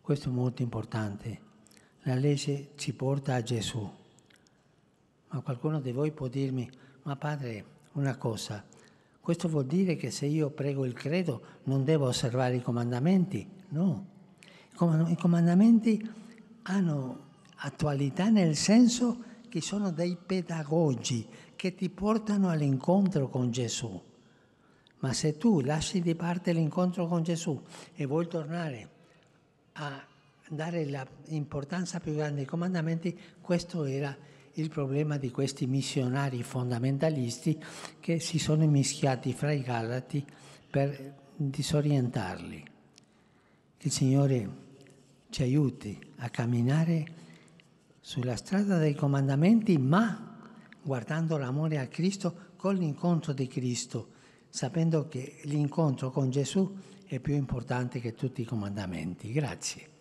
Questo è molto importante. La legge ci porta a Gesù. Ma qualcuno di voi può dirmi, ma padre, una cosa, questo vuol dire che se io prego il credo non devo osservare i comandamenti? No. I comandamenti hanno attualità nel senso che sono dei pedagogi che ti portano all'incontro con Gesù. Ma se tu lasci di parte l'incontro con Gesù e vuoi tornare a dare l'importanza più grande ai comandamenti, questo era il problema di questi missionari fondamentalisti che si sono mischiati fra i Galati per disorientarli. il Signore ci aiuti a camminare sulla strada dei comandamenti, ma guardando l'amore a Cristo con l'incontro di Cristo sapendo che l'incontro con Gesù è più importante che tutti i comandamenti. Grazie.